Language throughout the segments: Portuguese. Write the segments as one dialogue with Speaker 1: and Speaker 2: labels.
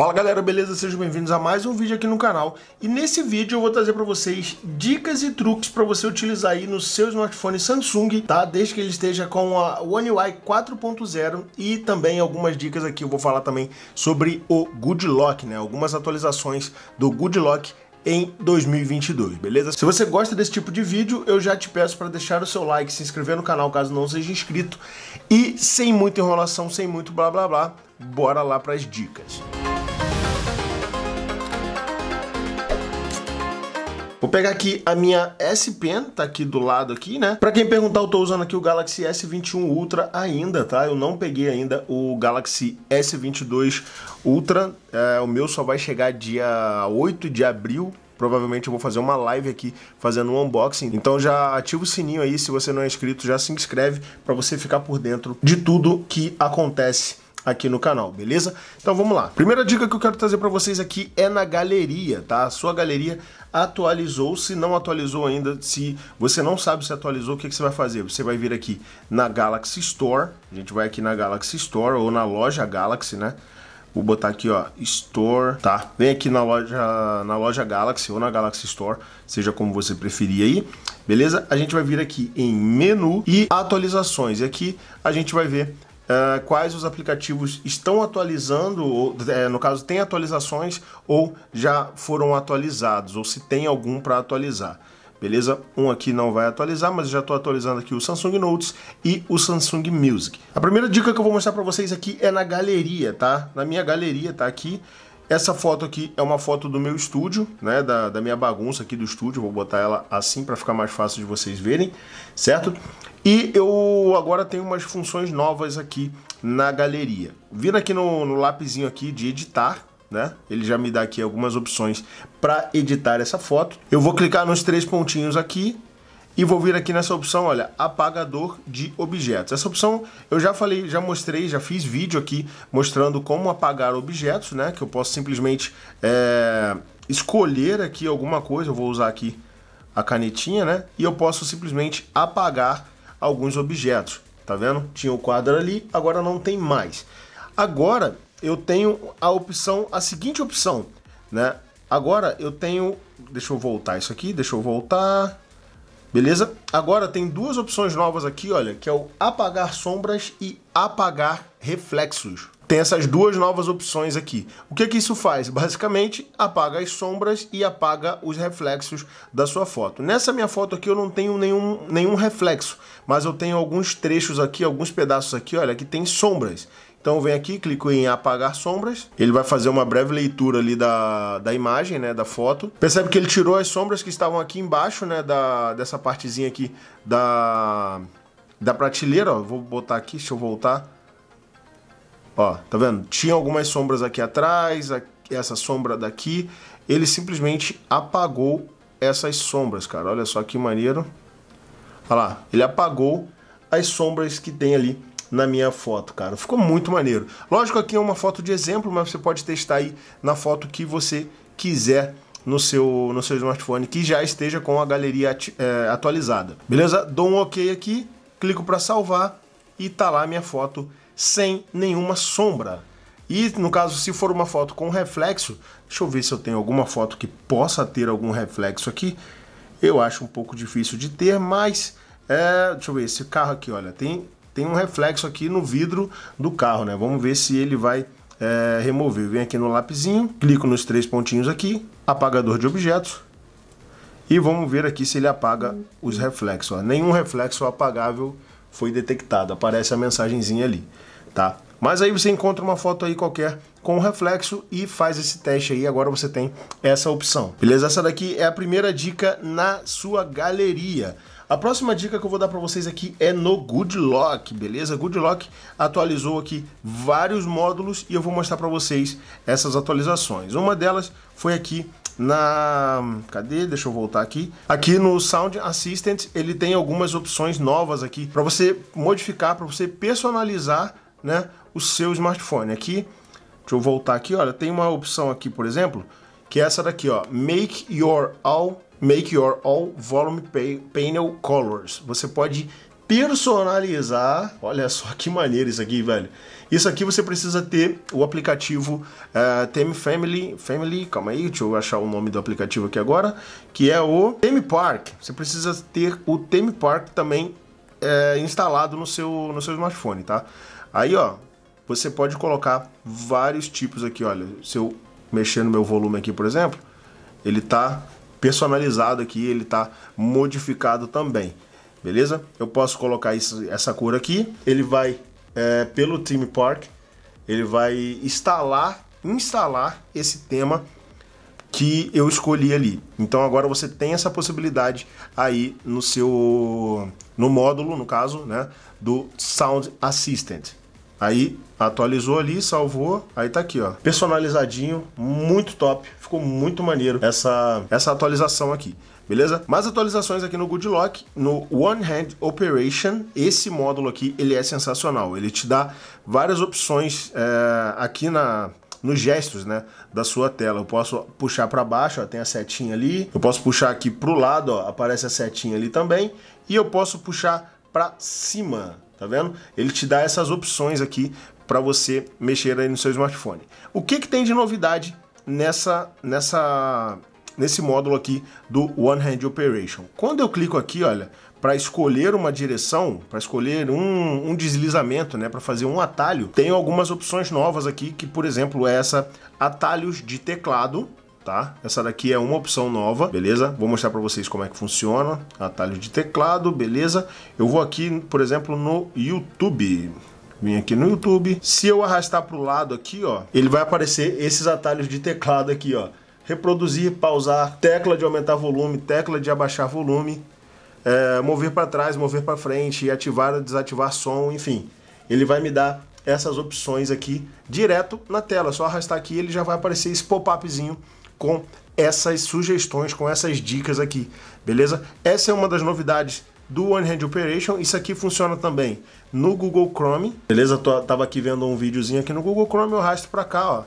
Speaker 1: Fala galera, beleza? Sejam bem-vindos a mais um vídeo aqui no canal e nesse vídeo eu vou trazer para vocês dicas e truques para você utilizar aí no seu smartphone Samsung, tá? Desde que ele esteja com a One UI 4.0 e também algumas dicas aqui, eu vou falar também sobre o Good Lock, né? Algumas atualizações do Good Lock em 2022, beleza? Se você gosta desse tipo de vídeo, eu já te peço para deixar o seu like, se inscrever no canal caso não seja inscrito e sem muita enrolação, sem muito blá blá blá, bora lá para as dicas. Vou pegar aqui a minha S Pen, tá aqui do lado aqui, né? Pra quem perguntar, eu tô usando aqui o Galaxy S21 Ultra ainda, tá? Eu não peguei ainda o Galaxy S22 Ultra. É, o meu só vai chegar dia 8 de abril, provavelmente eu vou fazer uma live aqui fazendo um unboxing. Então já ativa o sininho aí, se você não é inscrito, já se inscreve para você ficar por dentro de tudo que acontece aqui no canal, beleza? Então vamos lá. Primeira dica que eu quero trazer para vocês aqui é na galeria, tá? A sua galeria atualizou, se não atualizou ainda, se você não sabe se atualizou, o que, que você vai fazer? Você vai vir aqui na Galaxy Store, a gente vai aqui na Galaxy Store ou na loja Galaxy, né? Vou botar aqui, ó, Store, tá? Vem aqui na loja, na loja Galaxy ou na Galaxy Store, seja como você preferir aí, beleza? A gente vai vir aqui em Menu e Atualizações. E aqui a gente vai ver uh, quais os aplicativos estão atualizando, ou, é, no caso, tem atualizações ou já foram atualizados, ou se tem algum para atualizar. Beleza? Um aqui não vai atualizar, mas já estou atualizando aqui o Samsung Notes e o Samsung Music. A primeira dica que eu vou mostrar para vocês aqui é na galeria, tá? Na minha galeria, tá aqui. Essa foto aqui é uma foto do meu estúdio, né? Da, da minha bagunça aqui do estúdio. Vou botar ela assim para ficar mais fácil de vocês verem, certo? E eu agora tenho umas funções novas aqui na galeria. Vindo aqui no, no lapisinho aqui de editar, né? Ele já me dá aqui algumas opções para editar essa foto. Eu vou clicar nos três pontinhos aqui e vou vir aqui nessa opção, olha, apagador de objetos. Essa opção eu já falei, já mostrei, já fiz vídeo aqui mostrando como apagar objetos, né? Que eu posso simplesmente é, escolher aqui alguma coisa, eu vou usar aqui a canetinha, né? E eu posso simplesmente apagar alguns objetos, tá vendo? Tinha o um quadro ali, agora não tem mais. Agora eu tenho a opção, a seguinte opção, né? Agora eu tenho, deixa eu voltar isso aqui, deixa eu voltar, Beleza? Agora tem duas opções novas aqui, olha, que é o apagar sombras e apagar reflexos. Tem essas duas novas opções aqui. O que que isso faz? Basicamente, apaga as sombras e apaga os reflexos da sua foto. Nessa minha foto aqui eu não tenho nenhum, nenhum reflexo, mas eu tenho alguns trechos aqui, alguns pedaços aqui, olha, que tem sombras. Então vem aqui, clico em apagar sombras. Ele vai fazer uma breve leitura ali da, da imagem, né, da foto. Percebe que ele tirou as sombras que estavam aqui embaixo, né, da, dessa partezinha aqui da, da prateleira, ó. Vou botar aqui, deixa eu voltar. Ó, tá vendo? Tinha algumas sombras aqui atrás, aqui, essa sombra daqui. Ele simplesmente apagou essas sombras, cara. Olha só que maneiro. Olha lá, ele apagou as sombras que tem ali na minha foto, cara. Ficou muito maneiro. Lógico, aqui é uma foto de exemplo, mas você pode testar aí na foto que você quiser no seu, no seu smartphone que já esteja com a galeria é, atualizada. Beleza? Dou um OK aqui, clico para salvar e tá lá a minha foto sem nenhuma sombra. E no caso, se for uma foto com reflexo, deixa eu ver se eu tenho alguma foto que possa ter algum reflexo aqui. Eu acho um pouco difícil de ter, mas é, deixa eu ver esse carro aqui, olha, tem tem um reflexo aqui no vidro do carro, né? Vamos ver se ele vai é, remover. Vem aqui no lapisinho, clico nos três pontinhos aqui, apagador de objetos. E vamos ver aqui se ele apaga os reflexos. Ó. Nenhum reflexo apagável foi detectado. Aparece a mensagenzinha ali, tá? Mas aí você encontra uma foto aí qualquer com reflexo e faz esse teste aí. Agora você tem essa opção. Beleza? Essa daqui é a primeira dica na sua galeria. A próxima dica que eu vou dar para vocês aqui é no GoodLock, beleza? GoodLock atualizou aqui vários módulos e eu vou mostrar para vocês essas atualizações. Uma delas foi aqui na cadê? Deixa eu voltar aqui. Aqui no Sound Assistant, ele tem algumas opções novas aqui para você modificar, para você personalizar, né, o seu smartphone. Aqui, deixa eu voltar aqui, olha, tem uma opção aqui, por exemplo, que é essa daqui, ó, Make your all Make Your All Volume Panel Colors. Você pode personalizar. Olha só que maneiro isso aqui, velho. Isso aqui você precisa ter o aplicativo uh, Family, Family, calma aí, deixa eu achar o nome do aplicativo aqui agora, que é o Theme Park. Você precisa ter o Theme Park também eh, instalado no seu, no seu smartphone, tá? Aí, ó, você pode colocar vários tipos aqui, olha, se eu mexer no meu volume aqui, por exemplo, ele tá personalizado aqui, ele está modificado também, beleza? Eu posso colocar isso, essa cor aqui, ele vai é, pelo Theme Park, ele vai instalar, instalar esse tema que eu escolhi ali. Então agora você tem essa possibilidade aí no seu no módulo, no caso, né, do Sound Assistant. Aí atualizou ali, salvou, aí tá aqui, ó. Personalizadinho, muito top, ficou muito maneiro essa, essa atualização aqui. Beleza? Mais atualizações aqui no GoodLock, no One Hand Operation. Esse módulo aqui, ele é sensacional. Ele te dá várias opções é, aqui na, nos gestos né, da sua tela. Eu posso puxar para baixo, ó, tem a setinha ali. Eu posso puxar aqui para o lado, ó, aparece a setinha ali também. E eu posso puxar para cima tá vendo? Ele te dá essas opções aqui para você mexer aí no seu smartphone. O que, que tem de novidade nessa, nessa, nesse módulo aqui do One Hand Operation? Quando eu clico aqui, olha, para escolher uma direção, para escolher um, um deslizamento, né, para fazer um atalho, tem algumas opções novas aqui, que por exemplo é essa atalhos de teclado, tá? Essa daqui é uma opção nova, beleza? Vou mostrar para vocês como é que funciona, atalho de teclado, beleza? Eu vou aqui, por exemplo, no YouTube, Vim aqui no YouTube. Se eu arrastar para o lado aqui, ó, ele vai aparecer esses atalhos de teclado aqui, ó. Reproduzir, pausar, tecla de aumentar volume, tecla de abaixar volume, é, mover para trás, mover para frente, ativar ou desativar som, enfim. Ele vai me dar essas opções aqui direto na tela. É só arrastar aqui ele já vai aparecer esse pop-upzinho com essas sugestões, com essas dicas aqui, beleza? Essa é uma das novidades do One Hand Operation. Isso aqui funciona também no Google Chrome, beleza? Tô, tava aqui vendo um videozinho aqui no Google Chrome, eu arrasto para cá, ó.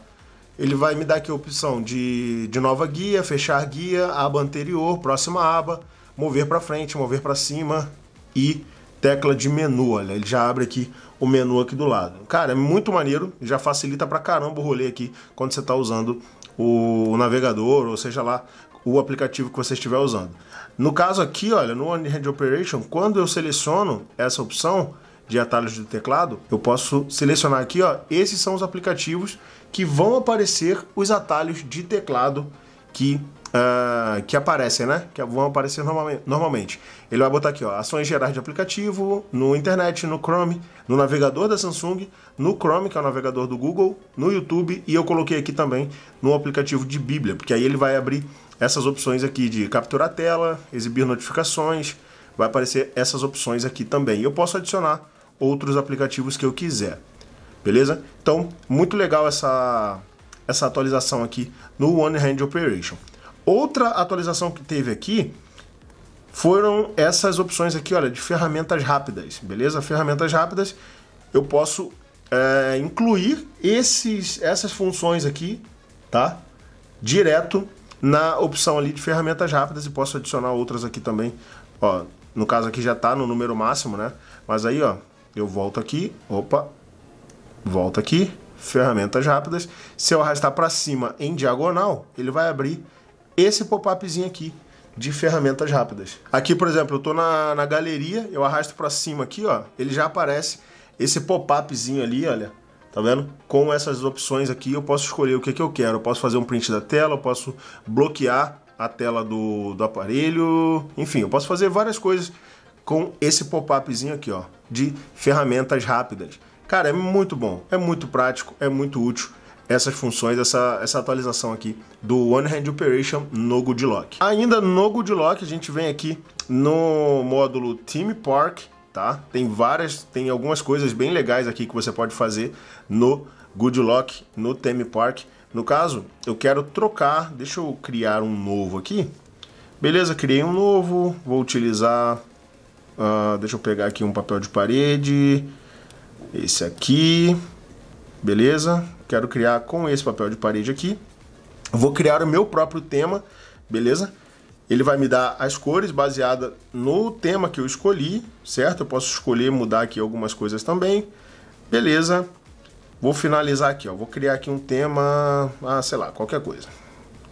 Speaker 1: Ele vai me dar aqui a opção de, de nova guia, fechar guia, aba anterior, próxima aba, mover para frente, mover para cima e tecla de menu, olha, ele já abre aqui o menu aqui do lado. Cara, é muito maneiro, já facilita pra caramba o rolê aqui quando você tá usando o navegador, ou seja lá o aplicativo que você estiver usando. No caso aqui, olha, no One Hand Operation, quando eu seleciono essa opção de atalhos do teclado, eu posso selecionar aqui, ó, esses são os aplicativos que vão aparecer os atalhos de teclado que uh, que aparecem, né? Que vão aparecer normalmente. Ele vai botar aqui, ó, ações gerais de aplicativo, no internet, no Chrome, no navegador da Samsung, no Chrome, que é o navegador do Google, no YouTube, e eu coloquei aqui também no aplicativo de Bíblia, porque aí ele vai abrir essas opções aqui de capturar a tela, exibir notificações, vai aparecer essas opções aqui também. Eu posso adicionar outros aplicativos que eu quiser. Beleza? Então, muito legal essa essa atualização aqui no One Hand Operation. Outra atualização que teve aqui foram essas opções aqui, olha, de ferramentas rápidas, beleza? Ferramentas rápidas, eu posso é, incluir esses, essas funções aqui, tá? Direto na opção ali de ferramentas rápidas e posso adicionar outras aqui também, ó. No caso aqui já tá no número máximo, né? Mas aí, ó, eu volto aqui, opa, volto aqui, ferramentas rápidas. Se eu arrastar para cima em diagonal, ele vai abrir esse pop-upzinho aqui de ferramentas rápidas. Aqui, por exemplo, eu tô na, na galeria, eu arrasto para cima aqui, ó, ele já aparece esse pop-upzinho ali, olha, tá vendo? Com essas opções aqui eu posso escolher o que, que eu quero, eu posso fazer um print da tela, eu posso bloquear a tela do, do aparelho, enfim, eu posso fazer várias coisas com esse pop-upzinho aqui, ó, de ferramentas rápidas. Cara, é muito bom, é muito prático, é muito útil essas funções, essa, essa atualização aqui do One Hand Operation no GoodLock. Ainda no GoodLock, a gente vem aqui no módulo Team Park, tá? Tem várias, tem algumas coisas bem legais aqui que você pode fazer no GoodLock, no Theme Park. No caso, eu quero trocar, deixa eu criar um novo aqui. Beleza, criei um novo, vou utilizar, uh, deixa eu pegar aqui um papel de parede, esse aqui, beleza? quero criar com esse papel de parede aqui. Vou criar o meu próprio tema, beleza? Ele vai me dar as cores baseada no tema que eu escolhi, certo? Eu posso escolher mudar aqui algumas coisas também. Beleza. Vou finalizar aqui, ó. Vou criar aqui um tema, ah, sei lá, qualquer coisa.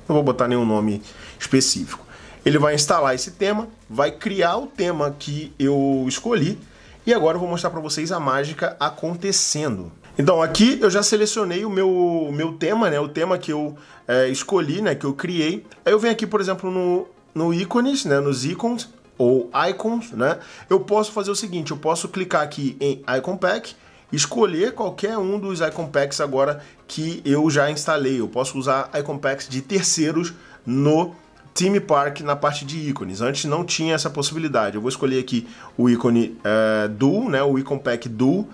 Speaker 1: Não vou botar nenhum nome específico. Ele vai instalar esse tema, vai criar o tema que eu escolhi e agora eu vou mostrar para vocês a mágica acontecendo. Então, aqui eu já selecionei o meu, meu tema, né? O tema que eu é, escolhi, né? Que eu criei. Aí eu venho aqui, por exemplo, no, no ícones, né? Nos ícones ou icons, né? Eu posso fazer o seguinte, eu posso clicar aqui em icon pack, escolher qualquer um dos icon packs agora que eu já instalei. Eu posso usar icon packs de terceiros no Theme Park na parte de ícones. Antes não tinha essa possibilidade. Eu vou escolher aqui o ícone é, Duo, né? O Icon Pack Duo,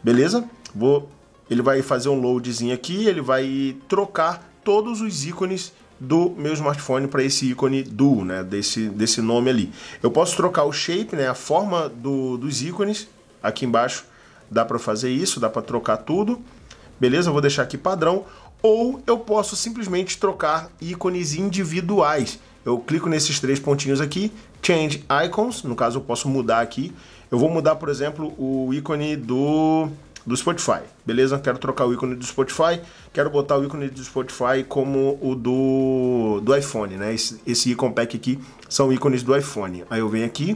Speaker 1: beleza? Vou, ele vai fazer um loadzinho aqui, ele vai trocar todos os ícones do meu smartphone para esse ícone do, né, desse, desse nome ali. Eu posso trocar o shape, né, a forma do, dos ícones, aqui embaixo dá para fazer isso, dá para trocar tudo. Beleza, eu vou deixar aqui padrão. Ou eu posso simplesmente trocar ícones individuais. Eu clico nesses três pontinhos aqui, Change Icons, no caso eu posso mudar aqui. Eu vou mudar, por exemplo, o ícone do do Spotify, beleza? Quero trocar o ícone do Spotify, quero botar o ícone do Spotify como o do, do iPhone, né? Esse, esse icon pack aqui são ícones do iPhone. Aí eu venho aqui,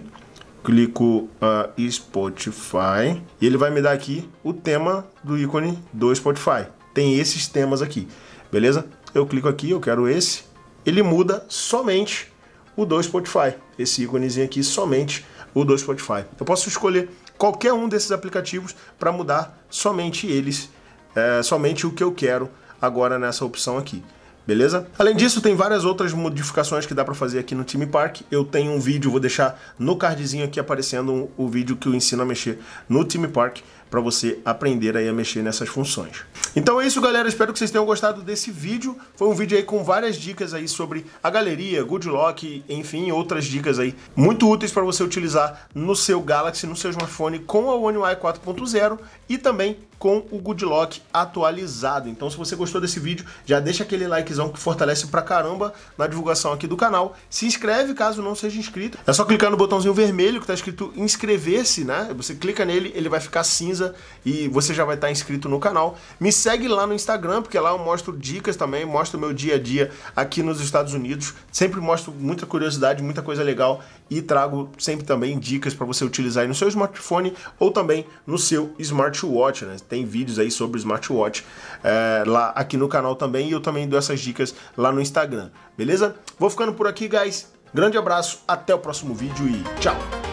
Speaker 1: clico uh, Spotify e ele vai me dar aqui o tema do ícone do Spotify. Tem esses temas aqui, beleza? Eu clico aqui, eu quero esse. Ele muda somente o do Spotify. Esse íconezinho aqui somente o do Spotify. Eu posso escolher qualquer um desses aplicativos para mudar somente eles, é, somente o que eu quero agora nessa opção aqui. Beleza? Além disso, tem várias outras modificações que dá para fazer aqui no Time Park. Eu tenho um vídeo, vou deixar no cardzinho aqui aparecendo o vídeo que eu ensino a mexer no Time Park para você aprender aí a mexer nessas funções. Então é isso, galera. Espero que vocês tenham gostado desse vídeo. Foi um vídeo aí com várias dicas aí sobre a galeria, Goodlock, enfim, outras dicas aí muito úteis para você utilizar no seu Galaxy, no seu smartphone com a One UI 4.0 e também com o Goodlock atualizado. Então, se você gostou desse vídeo, já deixa aquele likezão que fortalece pra caramba na divulgação aqui do canal. Se inscreve caso não seja inscrito. É só clicar no botãozinho vermelho que está escrito inscrever-se, né? Você clica nele, ele vai ficar cinza e você já vai estar inscrito no canal. Me segue lá no Instagram, porque lá eu mostro dicas também, mostro meu dia a dia aqui nos Estados Unidos. Sempre mostro muita curiosidade, muita coisa legal e trago sempre também dicas para você utilizar aí no seu smartphone ou também no seu smartwatch. Né? Tem vídeos aí sobre smartwatch é, lá aqui no canal também e eu também dou essas dicas lá no Instagram, beleza? Vou ficando por aqui, guys. Grande abraço, até o próximo vídeo e tchau!